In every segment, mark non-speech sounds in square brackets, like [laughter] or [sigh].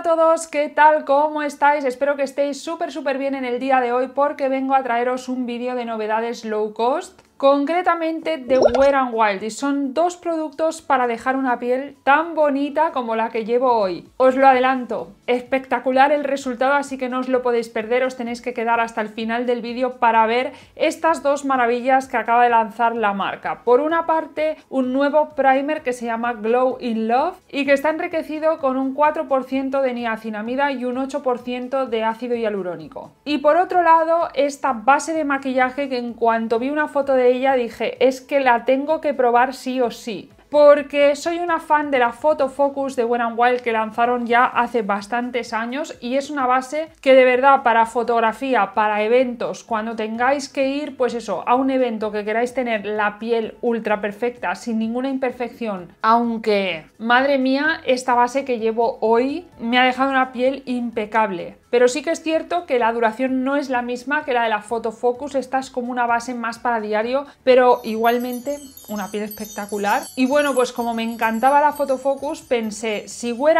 a todos, ¿qué tal? ¿Cómo estáis? Espero que estéis súper súper bien en el día de hoy porque vengo a traeros un vídeo de novedades low cost concretamente de Wear and Wild y son dos productos para dejar una piel tan bonita como la que llevo hoy. Os lo adelanto, espectacular el resultado así que no os lo podéis perder, os tenéis que quedar hasta el final del vídeo para ver estas dos maravillas que acaba de lanzar la marca. Por una parte, un nuevo primer que se llama Glow in Love y que está enriquecido con un 4% de niacinamida y un 8% de ácido hialurónico. Y por otro lado, esta base de maquillaje que en cuanto vi una foto de ella dije, es que la tengo que probar sí o sí. Porque soy una fan de la Photo Focus de Wet Wild que lanzaron ya hace bastantes años y es una base que de verdad para fotografía, para eventos, cuando tengáis que ir, pues eso, a un evento que queráis tener la piel ultra perfecta, sin ninguna imperfección, aunque, madre mía, esta base que llevo hoy me ha dejado una piel impecable. Pero sí que es cierto que la duración no es la misma que la de la Photofocus, esta es como una base más para diario, pero igualmente una piel espectacular. Y bueno, pues como me encantaba la Photofocus, pensé, si Wear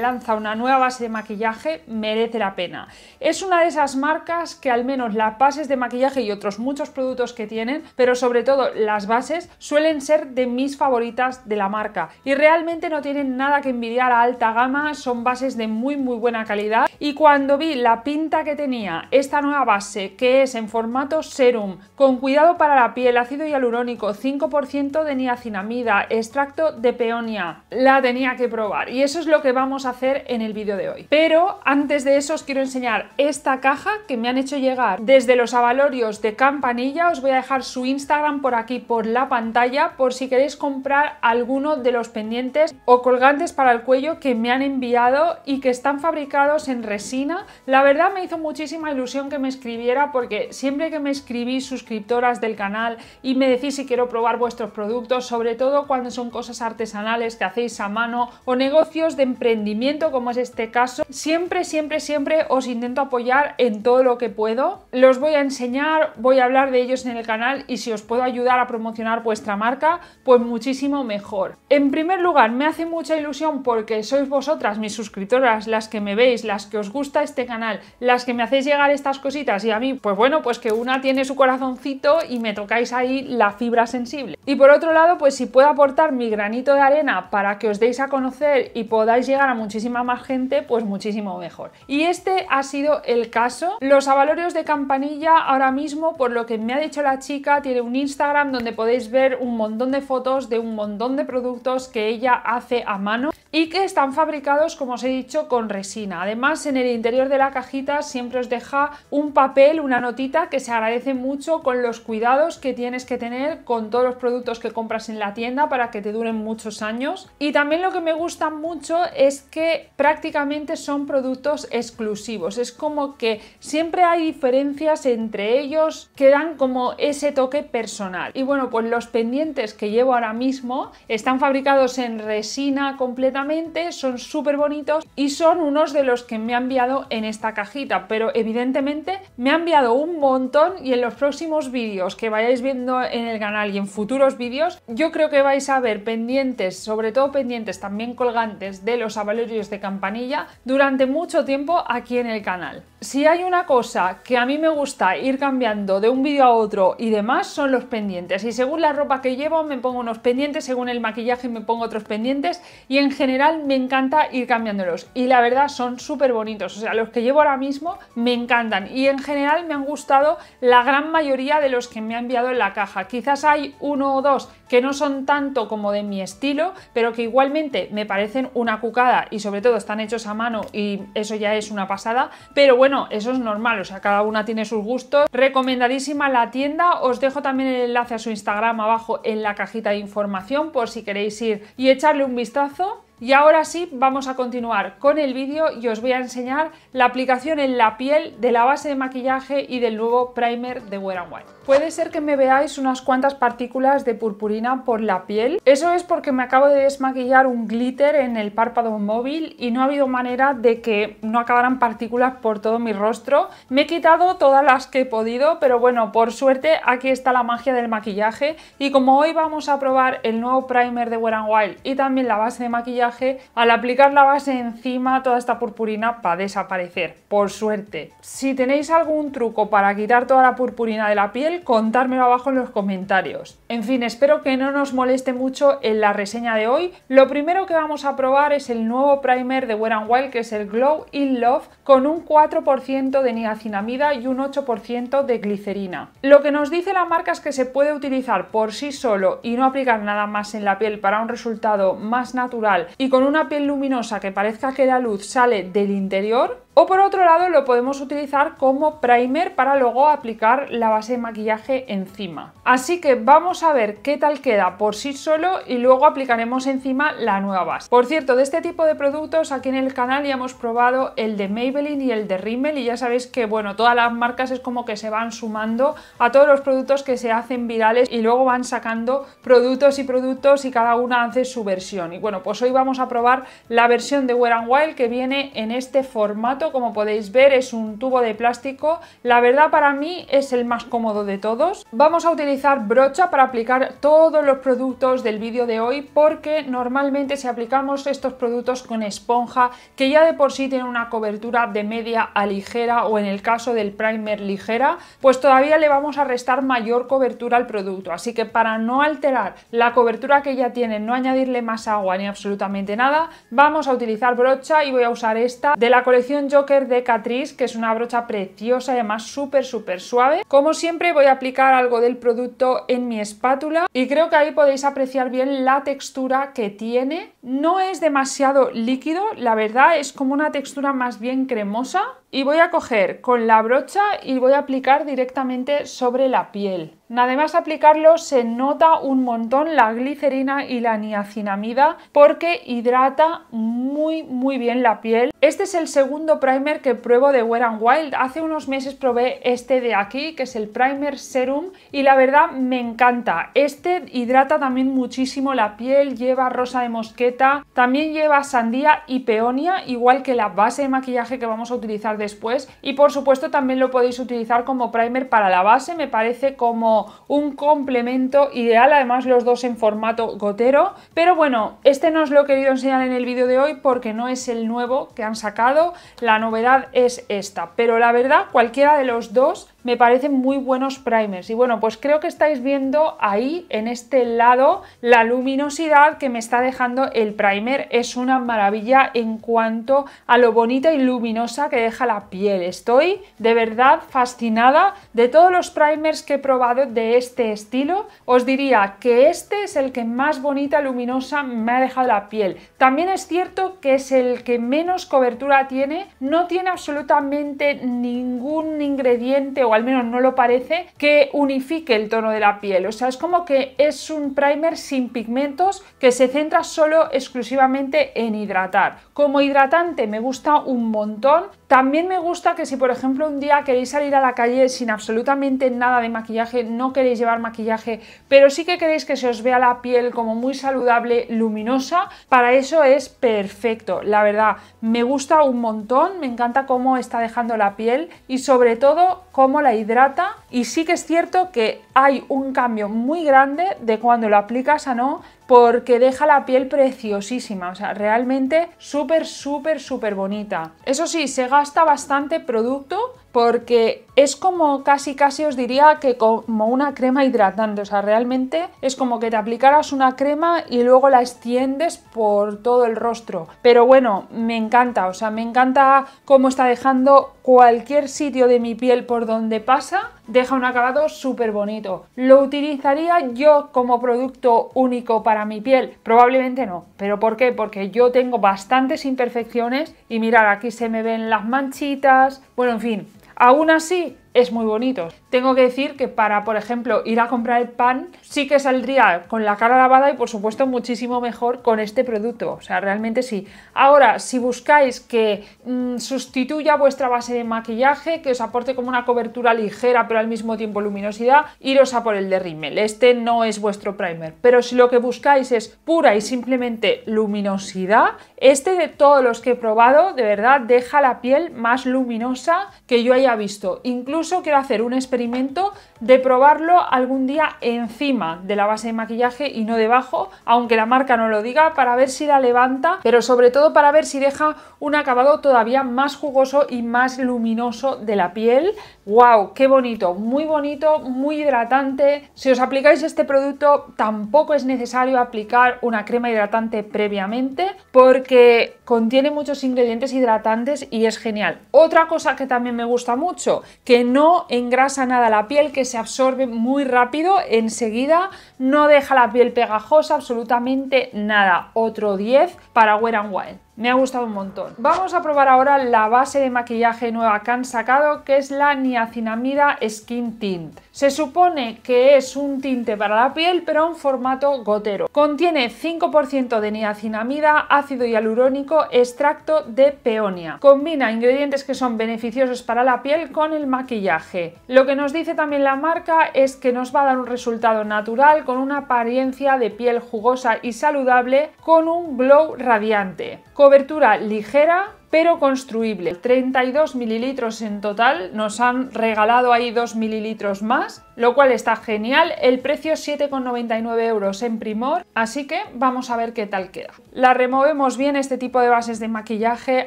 lanza una nueva base de maquillaje, merece la pena. Es una de esas marcas que al menos las bases de maquillaje y otros muchos productos que tienen, pero sobre todo las bases, suelen ser de mis favoritas de la marca. Y realmente no tienen nada que envidiar a alta gama, son bases de muy muy buena calidad y cuando vi la pinta que tenía esta nueva base, que es en formato serum, con cuidado para la piel, ácido hialurónico, 5% de niacinamida, extracto de peonia, la tenía que probar. Y eso es lo que vamos a hacer en el vídeo de hoy. Pero antes de eso os quiero enseñar esta caja que me han hecho llegar desde los avalorios de Campanilla. Os voy a dejar su Instagram por aquí, por la pantalla, por si queréis comprar alguno de los pendientes o colgantes para el cuello que me han enviado y que están fabricados en resina la verdad me hizo muchísima ilusión que me escribiera porque siempre que me escribís suscriptoras del canal y me decís si quiero probar vuestros productos, sobre todo cuando son cosas artesanales que hacéis a mano o negocios de emprendimiento como es este caso, siempre, siempre, siempre os intento apoyar en todo lo que puedo. Los voy a enseñar, voy a hablar de ellos en el canal y si os puedo ayudar a promocionar vuestra marca, pues muchísimo mejor. En primer lugar, me hace mucha ilusión porque sois vosotras, mis suscriptoras, las que me veis, las que os gusta este este canal, las que me hacéis llegar estas cositas y a mí, pues bueno, pues que una tiene su corazoncito y me tocáis ahí la fibra sensible. Y por otro lado, pues si puedo aportar mi granito de arena para que os deis a conocer y podáis llegar a muchísima más gente, pues muchísimo mejor. Y este ha sido el caso. Los avalorios de campanilla ahora mismo, por lo que me ha dicho la chica, tiene un Instagram donde podéis ver un montón de fotos de un montón de productos que ella hace a mano y que están fabricados, como os he dicho, con resina. Además, en el interior de la cajita siempre os deja un papel, una notita que se agradece mucho con los cuidados que tienes que tener con todos los productos que compras en la tienda para que te duren muchos años. Y también lo que me gusta mucho es que prácticamente son productos exclusivos. Es como que siempre hay diferencias entre ellos que dan como ese toque personal. Y bueno, pues los pendientes que llevo ahora mismo están fabricados en resina completamente, son súper bonitos y son unos de los que me ha enviado en en esta cajita, pero evidentemente me ha enviado un montón y en los próximos vídeos que vayáis viendo en el canal y en futuros vídeos, yo creo que vais a ver pendientes, sobre todo pendientes también colgantes de los avalerios de campanilla durante mucho tiempo aquí en el canal si hay una cosa que a mí me gusta ir cambiando de un vídeo a otro y demás son los pendientes. Y según la ropa que llevo me pongo unos pendientes, según el maquillaje me pongo otros pendientes y en general me encanta ir cambiándolos. Y la verdad son súper bonitos, o sea, los que llevo ahora mismo me encantan y en general me han gustado la gran mayoría de los que me ha enviado en la caja. Quizás hay uno o dos que no son tanto como de mi estilo, pero que igualmente me parecen una cucada y sobre todo están hechos a mano y eso ya es una pasada. Pero bueno, bueno, eso es normal, o sea, cada una tiene sus gustos. Recomendadísima la tienda, os dejo también el enlace a su Instagram abajo en la cajita de información por si queréis ir y echarle un vistazo. Y ahora sí, vamos a continuar con el vídeo y os voy a enseñar la aplicación en la piel de la base de maquillaje y del nuevo primer de Wear and White. Puede ser que me veáis unas cuantas partículas de purpurina por la piel. Eso es porque me acabo de desmaquillar un glitter en el párpado móvil y no ha habido manera de que no acabaran partículas por todo mi rostro. Me he quitado todas las que he podido, pero bueno, por suerte aquí está la magia del maquillaje y como hoy vamos a probar el nuevo primer de Wet Wild y también la base de maquillaje, al aplicar la base encima toda esta purpurina va a desaparecer, por suerte. Si tenéis algún truco para quitar toda la purpurina de la piel, contármelo abajo en los comentarios. En fin, espero que no nos moleste mucho en la reseña de hoy. Lo primero que vamos a probar es el nuevo primer de Wear Wild, que es el Glow in Love, con un 4% de niacinamida y un 8% de glicerina. Lo que nos dice la marca es que se puede utilizar por sí solo y no aplicar nada más en la piel para un resultado más natural y con una piel luminosa que parezca que la luz sale del interior, o por otro lado lo podemos utilizar como primer para luego aplicar la base de maquillaje encima. Así que vamos a ver qué tal queda por sí solo y luego aplicaremos encima la nueva base. Por cierto, de este tipo de productos aquí en el canal ya hemos probado el de Maybelline y el de Rimmel y ya sabéis que bueno, todas las marcas es como que se van sumando a todos los productos que se hacen virales y luego van sacando productos y productos y cada una hace su versión. Y bueno, pues hoy vamos a probar la versión de Wear and Wild que viene en este formato como podéis ver, es un tubo de plástico. La verdad para mí es el más cómodo de todos. Vamos a utilizar brocha para aplicar todos los productos del vídeo de hoy porque normalmente si aplicamos estos productos con esponja, que ya de por sí tiene una cobertura de media a ligera o en el caso del primer ligera, pues todavía le vamos a restar mayor cobertura al producto. Así que para no alterar la cobertura que ya tiene, no añadirle más agua ni absolutamente nada, vamos a utilizar brocha y voy a usar esta de la colección joker de Catrice, que es una brocha preciosa y además súper, súper suave. Como siempre voy a aplicar algo del producto en mi espátula y creo que ahí podéis apreciar bien la textura que tiene. No es demasiado líquido, la verdad es como una textura más bien cremosa y voy a coger con la brocha y voy a aplicar directamente sobre la piel. Nada más aplicarlo se nota un montón la glicerina y la niacinamida porque hidrata muy muy bien la piel. Este es el segundo primer que pruebo de Wear Wild. Hace unos meses probé este de aquí que es el Primer Serum y la verdad me encanta. Este hidrata también muchísimo la piel, lleva rosa de mosqueta, también lleva sandía y peonia igual que la base de maquillaje que vamos a utilizar después y por supuesto también lo podéis utilizar como primer para la base, me parece como un complemento ideal, además los dos en formato gotero, pero bueno, este no os lo he querido enseñar en el vídeo de hoy porque no es el nuevo que han sacado, la novedad es esta, pero la verdad cualquiera de los dos me parecen muy buenos primers. Y bueno, pues creo que estáis viendo ahí en este lado la luminosidad que me está dejando el primer. Es una maravilla en cuanto a lo bonita y luminosa que deja la piel. Estoy de verdad fascinada de todos los primers que he probado de este estilo. Os diría que este es el que más bonita, y luminosa me ha dejado la piel. También es cierto que es el que menos cobertura tiene. No tiene absolutamente ningún ingrediente al menos no lo parece, que unifique el tono de la piel. O sea, es como que es un primer sin pigmentos que se centra solo exclusivamente en hidratar. Como hidratante me gusta un montón. También me gusta que si por ejemplo un día queréis salir a la calle sin absolutamente nada de maquillaje, no queréis llevar maquillaje, pero sí que queréis que se os vea la piel como muy saludable, luminosa, para eso es perfecto. La verdad, me gusta un montón, me encanta cómo está dejando la piel y sobre todo cómo la hidrata y sí que es cierto que hay un cambio muy grande de cuando lo aplicas a no porque deja la piel preciosísima, o sea, realmente súper, súper, súper bonita. Eso sí, se gasta bastante producto porque es como casi casi os diría que como una crema hidratante, o sea, realmente es como que te aplicaras una crema y luego la extiendes por todo el rostro. Pero bueno, me encanta, o sea, me encanta cómo está dejando cualquier sitio de mi piel por donde pasa deja un acabado súper bonito. ¿Lo utilizaría yo como producto único para mi piel? Probablemente no. ¿Pero por qué? Porque yo tengo bastantes imperfecciones y mirad, aquí se me ven las manchitas. Bueno, en fin, aún así es muy bonito. Tengo que decir que para, por ejemplo, ir a comprar el pan, sí que saldría con la cara lavada y por supuesto muchísimo mejor con este producto. O sea, realmente sí. Ahora, si buscáis que mm, sustituya vuestra base de maquillaje, que os aporte como una cobertura ligera pero al mismo tiempo luminosidad, iros a por el de Rimmel. Este no es vuestro primer. Pero si lo que buscáis es pura y simplemente luminosidad, este de todos los que he probado, de verdad, deja la piel más luminosa que yo haya visto. Incluso Incluso quiero hacer un experimento de probarlo algún día encima de la base de maquillaje y no debajo, aunque la marca no lo diga, para ver si la levanta, pero sobre todo para ver si deja un acabado todavía más jugoso y más luminoso de la piel. ¡Wow! ¡Qué bonito! Muy bonito, muy hidratante. Si os aplicáis este producto, tampoco es necesario aplicar una crema hidratante previamente porque contiene muchos ingredientes hidratantes y es genial. Otra cosa que también me gusta mucho, que no engrasa nada la piel, que se absorbe muy rápido enseguida, no deja la piel pegajosa, absolutamente nada. Otro 10 para Wear and Wild. Me ha gustado un montón. Vamos a probar ahora la base de maquillaje nueva que han sacado, que es la niacinamida Skin Tint. Se supone que es un tinte para la piel, pero en formato gotero. Contiene 5% de niacinamida, ácido hialurónico, extracto de peonia. Combina ingredientes que son beneficiosos para la piel con el maquillaje. Lo que nos dice también la marca es que nos va a dar un resultado natural con una apariencia de piel jugosa y saludable con un glow radiante. Cobertura ligera pero construible. 32 mililitros en total, nos han regalado ahí 2 mililitros más, lo cual está genial. El precio es 7,99 euros en Primor, así que vamos a ver qué tal queda. La removemos bien, este tipo de bases de maquillaje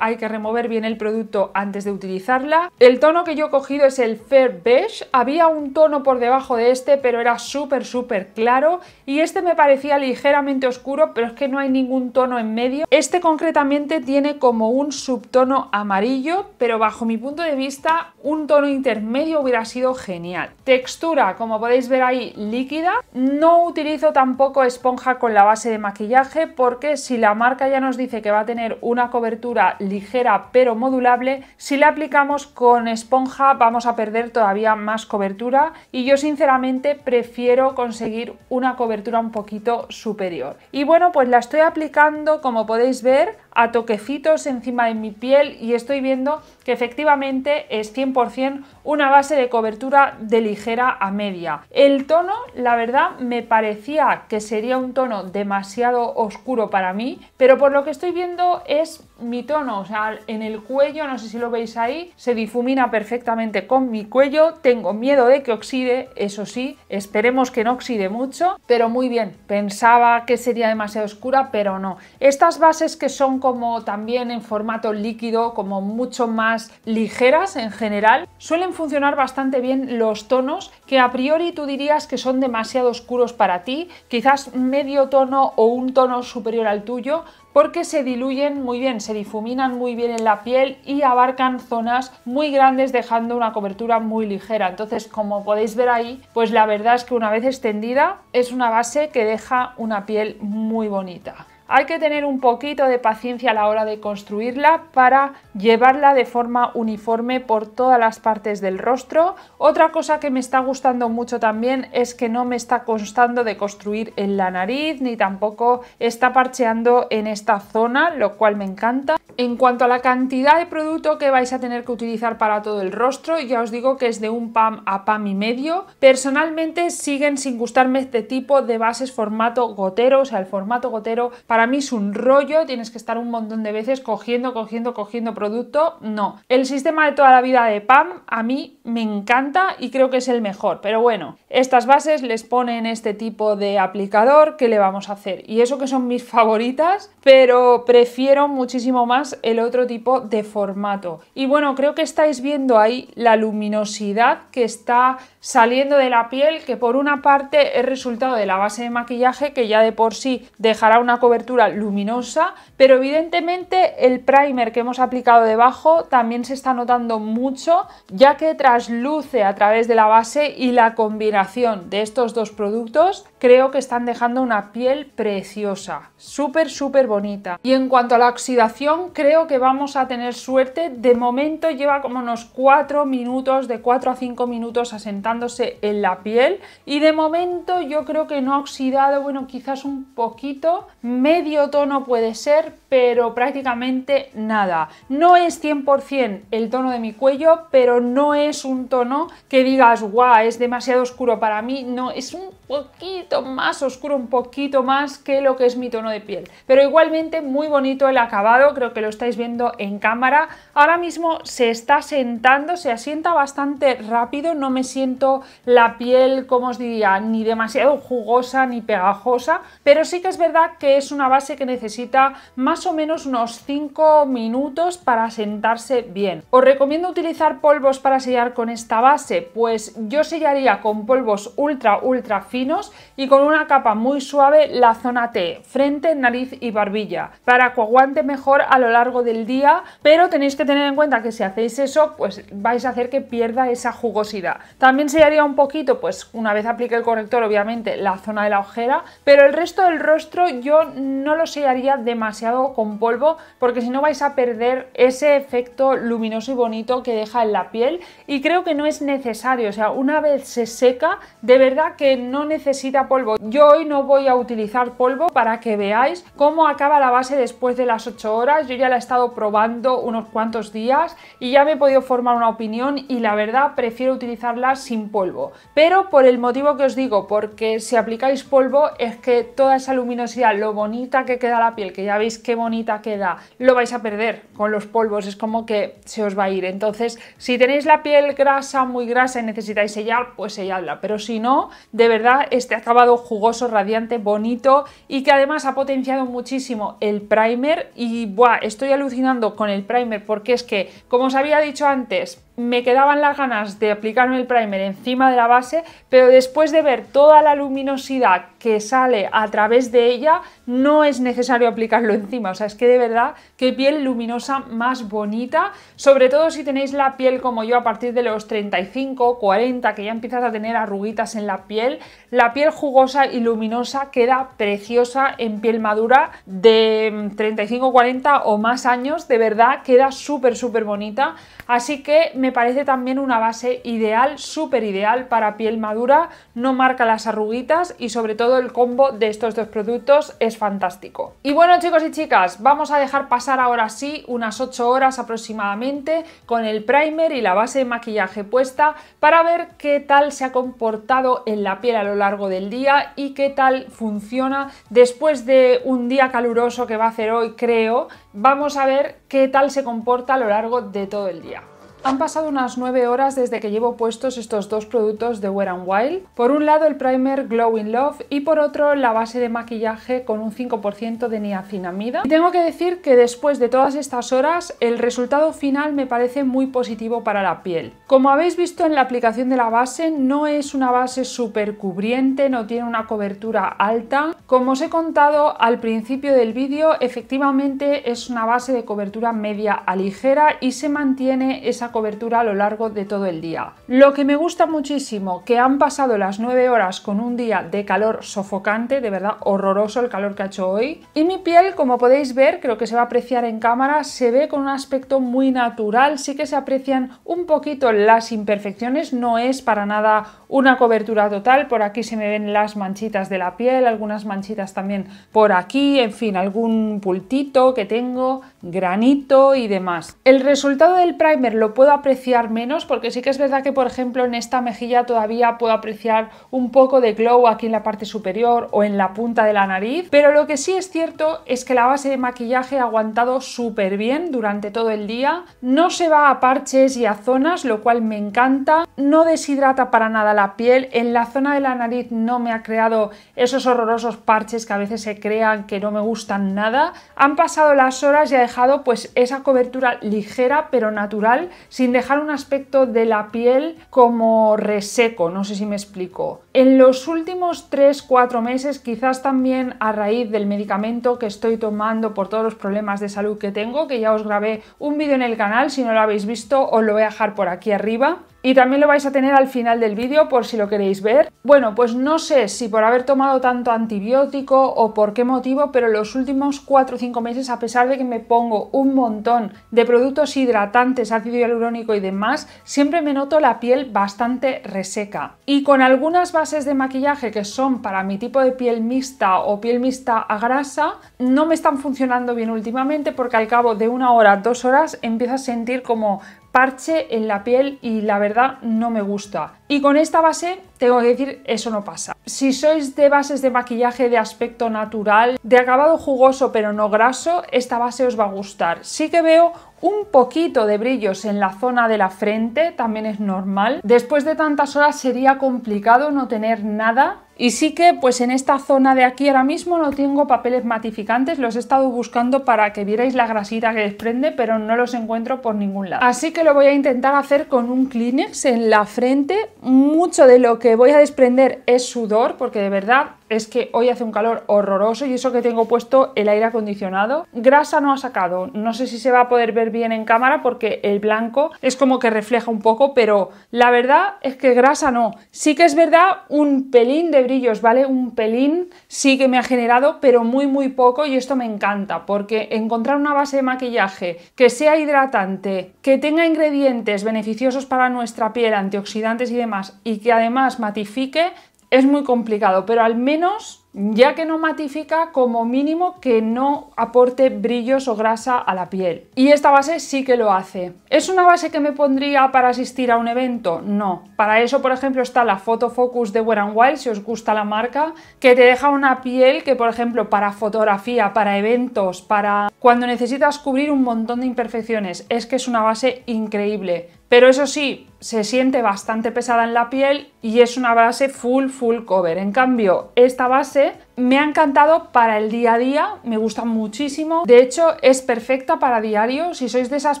hay que remover bien el producto antes de utilizarla. El tono que yo he cogido es el Fair Beige, había un tono por debajo de este, pero era súper súper claro y este me parecía ligeramente oscuro, pero es que no hay ningún tono en medio. Este concretamente tiene como un subtono amarillo, pero bajo mi punto de vista un tono intermedio hubiera sido genial. Textura, como podéis ver ahí, líquida. No utilizo tampoco esponja con la base de maquillaje porque si la marca ya nos dice que va a tener una cobertura ligera pero modulable, si la aplicamos con esponja vamos a perder todavía más cobertura y yo sinceramente prefiero conseguir una cobertura un poquito superior. Y bueno, pues la estoy aplicando, como podéis ver, a toquecitos encima de mi piel y estoy viendo que efectivamente es 100% una base de cobertura de ligera a media. El tono, la verdad, me parecía que sería un tono demasiado oscuro para mí, pero por lo que estoy viendo es mi tono, o sea, en el cuello, no sé si lo veis ahí, se difumina perfectamente con mi cuello, tengo miedo de que oxide, eso sí, esperemos que no oxide mucho, pero muy bien, pensaba que sería demasiado oscura, pero no. Estas bases que son como también en formato líquido, como mucho más ligeras en general, suelen funcionar bastante bien los tonos que a priori tú dirías que son demasiado oscuros para ti, quizás medio tono o un tono superior al tuyo, porque se diluyen muy bien, se difuminan muy bien en la piel y abarcan zonas muy grandes dejando una cobertura muy ligera. Entonces, como podéis ver ahí, pues la verdad es que una vez extendida es una base que deja una piel muy bonita. Hay que tener un poquito de paciencia a la hora de construirla para llevarla de forma uniforme por todas las partes del rostro. Otra cosa que me está gustando mucho también es que no me está costando de construir en la nariz ni tampoco está parcheando en esta zona, lo cual me encanta. En cuanto a la cantidad de producto que vais a tener que utilizar para todo el rostro, ya os digo que es de un pam a pam y medio. Personalmente siguen sin gustarme este tipo de bases formato gotero, o sea, el formato gotero para mí es un rollo, tienes que estar un montón de veces cogiendo, cogiendo, cogiendo producto. No. El sistema de toda la vida de PAM a mí me encanta y creo que es el mejor. Pero bueno, estas bases les ponen este tipo de aplicador que le vamos a hacer. Y eso que son mis [laughs] favoritas, pero prefiero muchísimo más el otro tipo de formato. Y bueno, creo que estáis viendo ahí la luminosidad que está saliendo de la piel, que por una parte es resultado de la base de maquillaje que ya de por sí dejará una cobertura luminosa, pero evidentemente el primer que hemos aplicado debajo también se está notando mucho, ya que trasluce a través de la base y la combinación de estos dos productos creo que están dejando una piel preciosa, súper, súper bonita. Y en cuanto a la oxidación, creo que vamos a tener suerte. De momento lleva como unos 4 minutos, de 4 a 5 minutos asentándose en la piel y de momento yo creo que no ha oxidado, bueno, quizás un poquito, me medio tono puede ser, pero prácticamente nada. No es 100% el tono de mi cuello, pero no es un tono que digas, guau, es demasiado oscuro para mí. No, es un poquito más oscuro, un poquito más que lo que es mi tono de piel. Pero igualmente muy bonito el acabado, creo que lo estáis viendo en cámara. Ahora mismo se está sentando, se asienta bastante rápido, no me siento la piel, como os diría, ni demasiado jugosa ni pegajosa, pero sí que es verdad que es una base que necesita más o menos unos 5 minutos para sentarse bien. ¿Os recomiendo utilizar polvos para sellar con esta base? Pues yo sellaría con polvos ultra ultra finos y con una capa muy suave la zona T, frente, nariz y barbilla, para que aguante mejor a lo largo del día, pero tenéis que tener en cuenta que si hacéis eso, pues vais a hacer que pierda esa jugosidad. También sellaría un poquito, pues una vez aplique el corrector, obviamente, la zona de la ojera, pero el resto del rostro yo no no lo sellaría demasiado con polvo porque si no vais a perder ese efecto luminoso y bonito que deja en la piel y creo que no es necesario, o sea, una vez se seca, de verdad que no necesita polvo. Yo hoy no voy a utilizar polvo para que veáis cómo acaba la base después de las 8 horas, yo ya la he estado probando unos cuantos días y ya me he podido formar una opinión y la verdad prefiero utilizarla sin polvo, pero por el motivo que os digo, porque si aplicáis polvo es que toda esa luminosidad, lo bonito que queda la piel, que ya veis qué bonita queda, lo vais a perder con los polvos, es como que se os va a ir. Entonces, si tenéis la piel grasa, muy grasa y necesitáis sellar, pues selladla. Pero si no, de verdad, este acabado jugoso, radiante, bonito y que además ha potenciado muchísimo el primer y, buah, estoy alucinando con el primer porque es que, como os había dicho antes, me quedaban las ganas de aplicarme el primer encima de la base, pero después de ver toda la luminosidad que sale a través de ella, no es necesario aplicarlo encima. O sea, es que de verdad, qué piel luminosa más bonita, sobre todo si tenéis la piel como yo a partir de los 35, 40, que ya empiezas a tener arruguitas en la piel. La piel jugosa y luminosa queda preciosa en piel madura de 35, 40 o más años, de verdad queda súper, súper bonita. Así que me parece también una base ideal, súper ideal para piel madura, no marca las arruguitas y sobre todo el combo de estos dos productos es fantástico. Y bueno chicos y chicas, vamos a dejar pasar ahora sí unas 8 horas aproximadamente con el primer y la base de maquillaje puesta para ver qué tal se ha comportado en la piel a lo largo del día y qué tal funciona después de un día caluroso que va a hacer hoy creo vamos a ver qué tal se comporta a lo largo de todo el día. Han pasado unas 9 horas desde que llevo puestos estos dos productos de Wear and Wild. Por un lado el primer glowing Love y por otro la base de maquillaje con un 5% de niacinamida. tengo que decir que después de todas estas horas el resultado final me parece muy positivo para la piel. Como habéis visto en la aplicación de la base no es una base súper cubriente, no tiene una cobertura alta. Como os he contado al principio del vídeo efectivamente es una base de cobertura media a ligera y se mantiene esa cobertura a lo largo de todo el día. Lo que me gusta muchísimo, que han pasado las 9 horas con un día de calor sofocante, de verdad horroroso el calor que ha hecho hoy. Y mi piel, como podéis ver, creo que se va a apreciar en cámara, se ve con un aspecto muy natural, sí que se aprecian un poquito las imperfecciones, no es para nada una cobertura total, por aquí se me ven las manchitas de la piel, algunas manchitas también por aquí, en fin, algún pultito que tengo, granito y demás. El resultado del primer lo puedo apreciar menos porque sí que es verdad que por ejemplo en esta mejilla todavía puedo apreciar un poco de glow aquí en la parte superior o en la punta de la nariz, pero lo que sí es cierto es que la base de maquillaje ha aguantado súper bien durante todo el día, no se va a parches y a zonas, lo cual me encanta, no deshidrata para nada la piel, en la zona de la nariz no me ha creado esos horrorosos parches que a veces se crean que no me gustan nada, han pasado las horas y ha pues esa cobertura ligera pero natural sin dejar un aspecto de la piel como reseco, no sé si me explico. En los últimos 3-4 meses, quizás también a raíz del medicamento que estoy tomando por todos los problemas de salud que tengo, que ya os grabé un vídeo en el canal, si no lo habéis visto os lo voy a dejar por aquí arriba, y también lo vais a tener al final del vídeo por si lo queréis ver. Bueno, pues no sé si por haber tomado tanto antibiótico o por qué motivo, pero los últimos 4 o 5 meses, a pesar de que me pongo un montón de productos hidratantes, ácido hialurónico y demás, siempre me noto la piel bastante reseca. Y con algunas bases de maquillaje que son para mi tipo de piel mixta o piel mixta a grasa, no me están funcionando bien últimamente porque al cabo de una hora, dos horas, empiezo a sentir como parche en la piel y la verdad no me gusta. Y con esta base tengo que decir, eso no pasa. Si sois de bases de maquillaje de aspecto natural, de acabado jugoso pero no graso, esta base os va a gustar. Sí que veo un poquito de brillos en la zona de la frente también es normal. Después de tantas horas sería complicado no tener nada. Y sí que pues en esta zona de aquí ahora mismo no tengo papeles matificantes, los he estado buscando para que vierais la grasita que desprende, pero no los encuentro por ningún lado. Así que lo voy a intentar hacer con un Kleenex en la frente. Mucho de lo que voy a desprender es sudor, porque de verdad es que hoy hace un calor horroroso y eso que tengo puesto el aire acondicionado. Grasa no ha sacado, no sé si se va a poder ver bien en cámara porque el blanco es como que refleja un poco, pero la verdad es que grasa no. Sí que es verdad un pelín de brillos, ¿vale? Un pelín sí que me ha generado, pero muy muy poco y esto me encanta porque encontrar una base de maquillaje que sea hidratante, que tenga ingredientes beneficiosos para nuestra piel, antioxidantes y demás, y que además matifique, es muy complicado, pero al menos ya que no matifica como mínimo que no aporte brillos o grasa a la piel. Y esta base sí que lo hace. ¿Es una base que me pondría para asistir a un evento? No. Para eso, por ejemplo, está la Photo Focus de Wear Wild, si os gusta la marca, que te deja una piel que, por ejemplo, para fotografía, para eventos, para cuando necesitas cubrir un montón de imperfecciones, es que es una base increíble. Pero eso sí, se siente bastante pesada en la piel y es una base full, full cover. En cambio, esta base me ha encantado para el día a día, me gusta muchísimo. De hecho, es perfecta para diario. Si sois de esas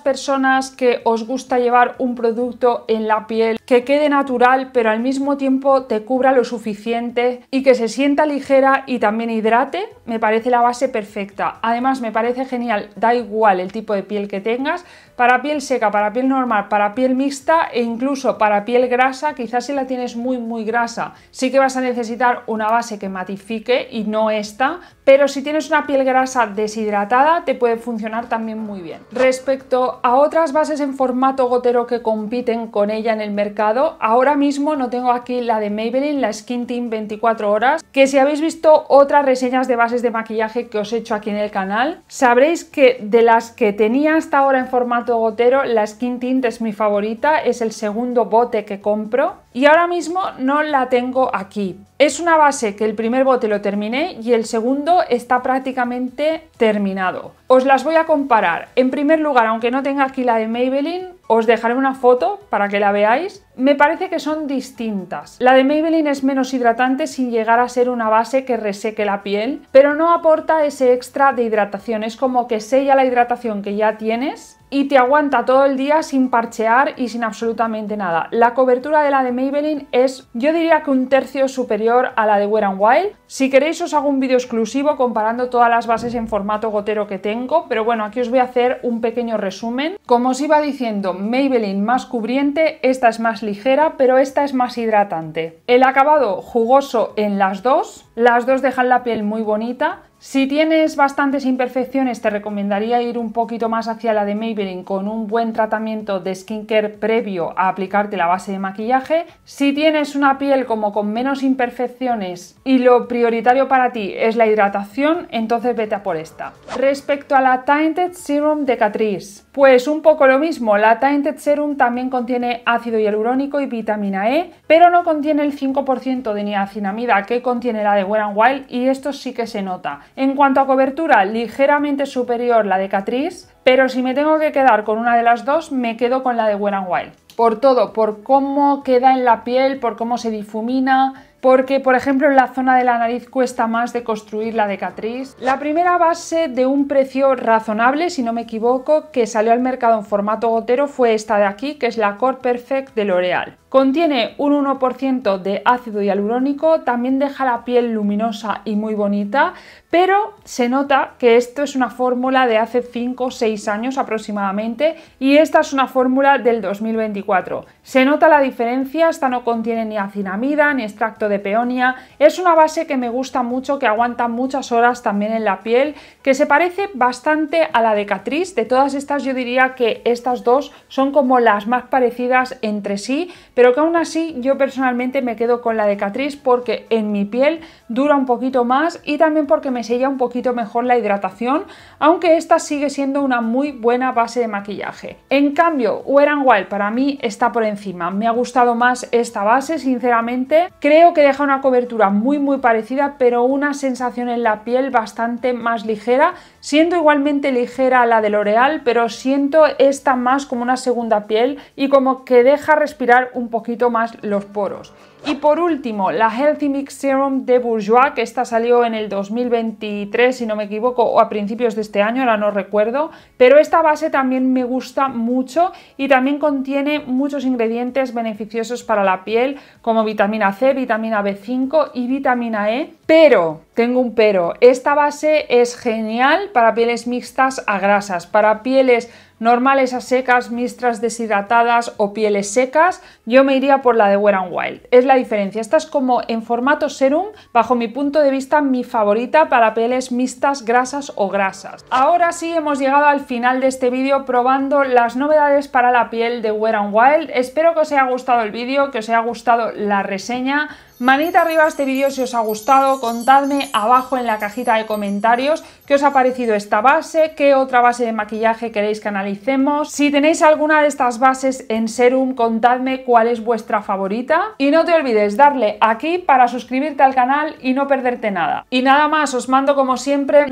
personas que os gusta llevar un producto en la piel que quede natural, pero al mismo tiempo te cubra lo suficiente y que se sienta ligera y también hidrate, me parece la base perfecta. Además, me parece genial, da igual el tipo de piel que tengas, para piel seca, para piel normal, para piel mixta e incluso para piel grasa, quizás si la tienes muy muy grasa, sí que vas a necesitar una base que matifique y no esta, pero si tienes una piel grasa deshidratada te puede funcionar también muy bien. Respecto a otras bases en formato gotero que compiten con ella en el mercado, ahora mismo no tengo aquí la de Maybelline, la Skin Tint 24 horas, que si habéis visto otras reseñas de bases de maquillaje que os he hecho aquí en el canal, sabréis que de las que tenía hasta ahora en formato gotero, la Skin Tint es mi favorita, es el segundo bote que compro y ahora mismo no la tengo aquí. Es una base que el primer bote lo terminé y el segundo está prácticamente terminado. Os las voy a comparar. En primer lugar, aunque no tenga aquí la de Maybelline, os dejaré una foto para que la veáis. Me parece que son distintas. La de Maybelline es menos hidratante sin llegar a ser una base que reseque la piel, pero no aporta ese extra de hidratación. Es como que sella la hidratación que ya tienes y te aguanta todo el día sin parchear y sin absolutamente nada. La cobertura de la de Maybelline es, yo diría que un tercio superior a la de Wear and Wild. Si queréis os hago un vídeo exclusivo comparando todas las bases en formato gotero que tengo, pero bueno, aquí os voy a hacer un pequeño resumen. Como os iba diciendo, Maybelline más cubriente, esta es más ligera, pero esta es más hidratante. El acabado jugoso en las dos, las dos dejan la piel muy bonita, si tienes bastantes imperfecciones, te recomendaría ir un poquito más hacia la de Maybelline con un buen tratamiento de skincare previo a aplicarte la base de maquillaje. Si tienes una piel como con menos imperfecciones y lo prioritario para ti es la hidratación, entonces vete a por esta. Respecto a la Tainted Serum de Catrice, pues un poco lo mismo, la Tainted Serum también contiene ácido hialurónico y vitamina E, pero no contiene el 5% de niacinamida que contiene la de Wear n Wild y esto sí que se nota. En cuanto a cobertura, ligeramente superior la de Catrice, pero si me tengo que quedar con una de las dos, me quedo con la de Wet n Wild. Por todo, por cómo queda en la piel, por cómo se difumina, porque por ejemplo en la zona de la nariz cuesta más de construir la decatriz. La primera base de un precio razonable, si no me equivoco, que salió al mercado en formato gotero fue esta de aquí, que es la Core Perfect de L'Oreal. Contiene un 1% de ácido hialurónico, también deja la piel luminosa y muy bonita, pero se nota que esto es una fórmula de hace 5 o 6 años aproximadamente y esta es una fórmula del 2024. Se nota la diferencia, esta no contiene ni acinamida ni extracto de peonia. Es una base que me gusta mucho, que aguanta muchas horas también en la piel, que se parece bastante a la de Catrice. De todas estas yo diría que estas dos son como las más parecidas entre sí, pero que aún así yo personalmente me quedo con la de Catrice porque en mi piel dura un poquito más y también porque me sella un poquito mejor la hidratación, aunque esta sigue siendo una muy buena base de maquillaje. En cambio, Wet Wild para mí está por encima. Me ha gustado más esta base, sinceramente. Creo que deja una cobertura muy muy parecida, pero una sensación en la piel bastante más ligera. siendo igualmente ligera la de L'Oreal, pero siento esta más como una segunda piel y como que deja respirar un poquito más los poros. Y por último, la Healthy Mix Serum de Bourjois, que esta salió en el 2023, si no me equivoco, o a principios de este año, ahora no recuerdo, pero esta base también me gusta mucho y también contiene muchos ingredientes beneficiosos para la piel, como vitamina C, vitamina B5 y vitamina E, pero, tengo un pero, esta base es genial para pieles mixtas a grasas, para pieles normales a secas, mixtas deshidratadas o pieles secas, yo me iría por la de Wear Wild. Es la diferencia. Esta es como en formato serum, bajo mi punto de vista, mi favorita para pieles mixtas, grasas o grasas. Ahora sí hemos llegado al final de este vídeo probando las novedades para la piel de Wear Wild. Espero que os haya gustado el vídeo, que os haya gustado la reseña. Manita arriba a este vídeo si os ha gustado, contadme abajo en la cajita de comentarios qué os ha parecido esta base, qué otra base de maquillaje queréis que analicemos. Si tenéis alguna de estas bases en serum, contadme cuál es vuestra favorita. Y no te olvides darle aquí para suscribirte al canal y no perderte nada. Y nada más, os mando como siempre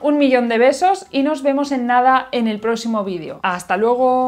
un millón de besos y nos vemos en nada en el próximo vídeo. ¡Hasta luego!